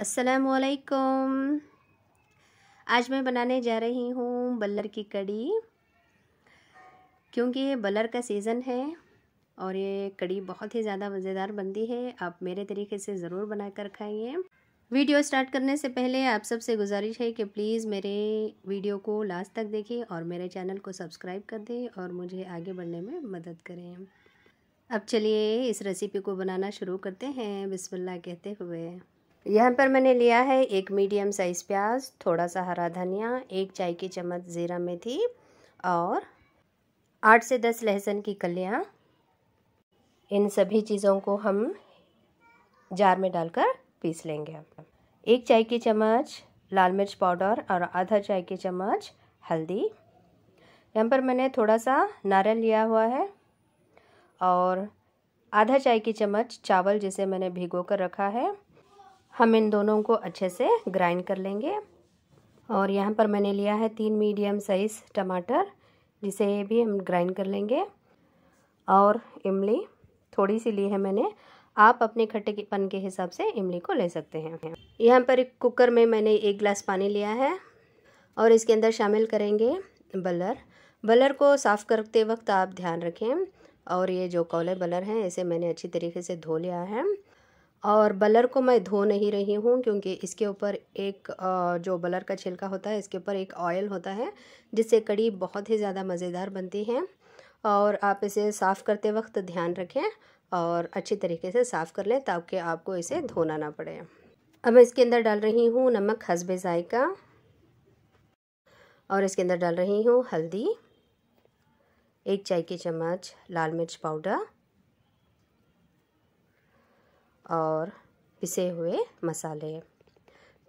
असलकुम आज मैं बनाने जा रही हूँ बल्लर की कड़ी क्योंकि ये बल्लर का सीज़न है और ये कड़ी बहुत ही ज़्यादा मज़ेदार बनती है आप मेरे तरीके से ज़रूर बना कर खाइए वीडियो स्टार्ट करने से पहले आप सबसे गुजारिश है कि प्लीज़ मेरे वीडियो को लास्ट तक देखें और मेरे चैनल को सब्सक्राइब कर दें और मुझे आगे बढ़ने में मदद करें अब चलिए इस रेसिपी को बनाना शुरू करते हैं बिस्मिल्लाह कहते हुए यहाँ पर मैंने लिया है एक मीडियम साइज़ प्याज थोड़ा सा हरा धनिया एक चाय की चम्मच ज़ीरा मेथी और आठ से दस लहसुन की कलियाँ इन सभी चीज़ों को हम जार में डालकर पीस लेंगे एक चाय की चम्मच लाल मिर्च पाउडर और आधा चाय की चम्मच हल्दी यहाँ पर मैंने थोड़ा सा नारियल लिया हुआ है और आधा चाय की चम्मच चावल जिसे मैंने भिगो कर रखा है हम इन दोनों को अच्छे से ग्राइंड कर लेंगे और यहाँ पर मैंने लिया है तीन मीडियम साइज़ टमाटर जिसे भी हम ग्राइंड कर लेंगे और इमली थोड़ी सी ली है मैंने आप अपने खट्टे के हिसाब से इमली को ले सकते हैं यहाँ पर एक कुकर में मैंने एक गिलास पानी लिया है और इसके अंदर शामिल करेंगे बलर बलर को साफ़ करते वक्त आप ध्यान रखें और ये जो कौले बलर हैं इसे मैंने अच्छी तरीके से धो लिया है और बलर को मैं धो नहीं रही हूँ क्योंकि इसके ऊपर एक जो बलर का छिलका होता है इसके ऊपर एक ऑयल होता है जिससे कड़ी बहुत ही ज़्यादा मज़ेदार बनती है और आप इसे साफ़ करते वक्त ध्यान रखें और अच्छी तरीके से साफ़ कर लें ताकि आपको इसे धोना ना पड़े अब मैं इसके अंदर डाल रही हूँ नमक हसबे ज़ायका और इसके अंदर डाल रही हूँ हल्दी एक चाय की चम्मच लाल मिर्च पाउडर और पिसे हुए मसाले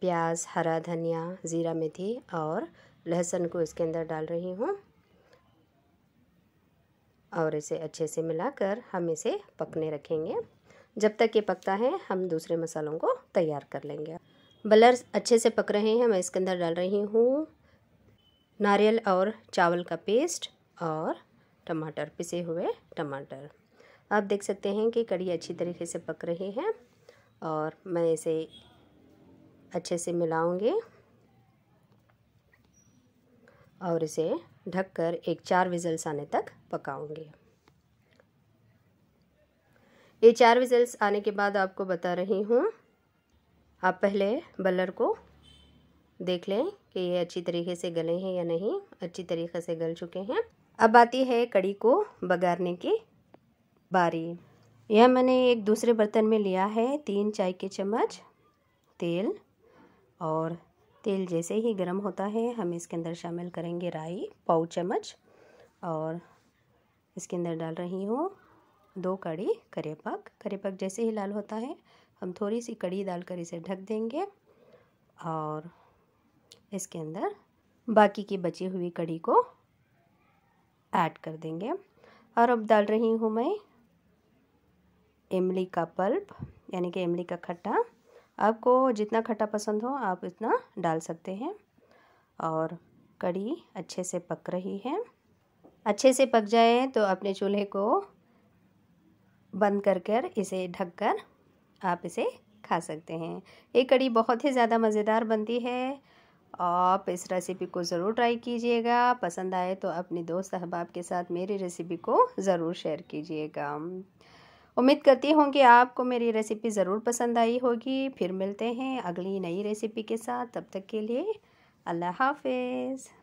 प्याज हरा धनिया ज़ीरा मेथी और लहसुन को इसके अंदर डाल रही हूँ और इसे अच्छे से मिलाकर हम इसे पकने रखेंगे जब तक ये पकता है हम दूसरे मसालों को तैयार कर लेंगे बलर अच्छे से पक रहे हैं मैं इसके अंदर डाल रही हूँ नारियल और चावल का पेस्ट और टमाटर पिसे हुए टमाटर आप देख सकते हैं कि कड़ी अच्छी तरीके से पक रही है और मैं इसे अच्छे से मिलाऊंगी और इसे ढककर एक चार विजल्स आने तक पकाऊंगी ये चार विजल्स आने के बाद आपको बता रही हूँ आप पहले बलर को देख लें कि ये अच्छी तरीके से गले हैं या नहीं अच्छी तरीके से गल चुके हैं अब आती है कड़ी को बघारने की बारी यह मैंने एक दूसरे बर्तन में लिया है तीन चाय के चम्मच तेल और तेल जैसे ही गर्म होता है हम इसके अंदर शामिल करेंगे राई पाव चम्मच और इसके अंदर डाल रही हूँ दो कड़ी करेपक करेपक जैसे ही लाल होता है हम थोड़ी सी कड़ी डालकर इसे ढक देंगे और इसके अंदर बाकी की बची हुई कड़ी को ऐड कर देंगे और अब डाल रही हूँ मैं इमली का पल्प यानी कि इमली का खट्टा आपको जितना खट्टा पसंद हो आप इतना डाल सकते हैं और कड़ी अच्छे से पक रही है अच्छे से पक जाए तो अपने चूल्हे को बंद कर कर इसे ढक कर आप इसे खा सकते हैं ये कड़ी बहुत ही ज़्यादा मज़ेदार बनती है आप इस रेसिपी को ज़रूर ट्राई कीजिएगा पसंद आए तो अपने दोस्त अहबाब के साथ मेरी रेसिपी को ज़रूर शेयर कीजिएगा उम्मीद करती हूँ कि आपको मेरी रेसिपी ज़रूर पसंद आई होगी फिर मिलते हैं अगली नई रेसिपी के साथ तब तक के लिए अल्लाह हाफिज़